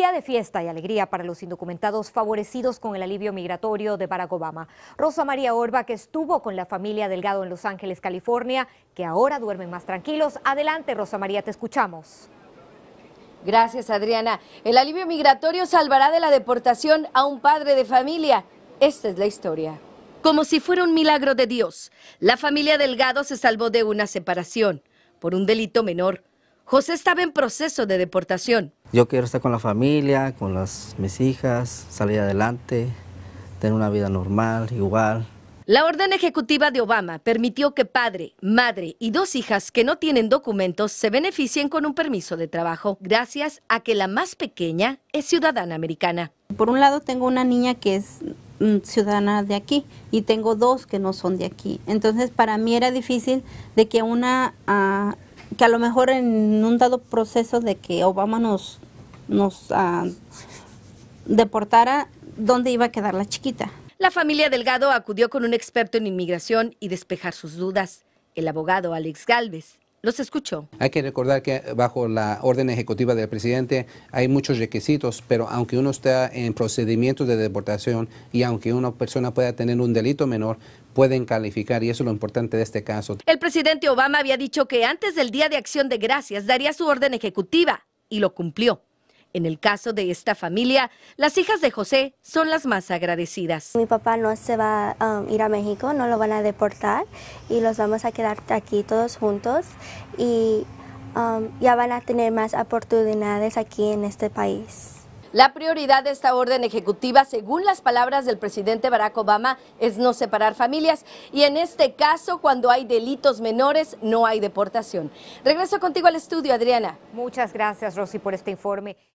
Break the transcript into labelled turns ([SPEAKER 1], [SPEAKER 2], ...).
[SPEAKER 1] Día de fiesta y alegría para los indocumentados favorecidos con el alivio migratorio de Barack Obama. Rosa María Orba, que estuvo con la familia Delgado en Los Ángeles, California, que ahora duermen más tranquilos. Adelante, Rosa María, te escuchamos. Gracias, Adriana. El alivio migratorio salvará de la deportación a un padre de familia. Esta es la historia. Como si fuera un milagro de Dios, la familia Delgado se salvó de una separación por un delito menor. José estaba en proceso de
[SPEAKER 2] deportación. Yo quiero estar con la familia, con las, mis hijas, salir adelante, tener una vida normal, igual.
[SPEAKER 1] La orden ejecutiva de Obama permitió que padre, madre y dos hijas que no tienen documentos se beneficien con un permiso de trabajo, gracias
[SPEAKER 3] a que la más pequeña es ciudadana americana. Por un lado tengo una niña que es mm, ciudadana de aquí y tengo dos que no son de aquí. Entonces para mí era difícil de que una ah, que a lo mejor en un dado proceso de que Obama nos, nos ah, deportara, ¿dónde iba a quedar la chiquita?
[SPEAKER 1] La familia Delgado acudió con un experto en inmigración y despejar sus dudas, el abogado Alex Galvez. Los escucho.
[SPEAKER 4] Hay que recordar que bajo la orden ejecutiva del presidente hay muchos requisitos, pero aunque uno está en procedimientos de deportación y aunque una persona pueda tener un delito menor, pueden calificar y eso es lo importante de este caso.
[SPEAKER 1] El presidente Obama había dicho que antes del Día de Acción de Gracias daría su orden ejecutiva y lo cumplió. En el caso de esta familia, las hijas de José son las más agradecidas.
[SPEAKER 5] Mi papá no se va a um, ir a México, no lo van a deportar y los vamos a quedar aquí todos juntos y um, ya van a tener más oportunidades aquí en este país.
[SPEAKER 1] La prioridad de esta orden ejecutiva, según las palabras del presidente Barack Obama, es no separar familias y en este caso, cuando hay delitos menores, no hay deportación. Regreso contigo al estudio, Adriana. Muchas gracias, Rosy, por este informe.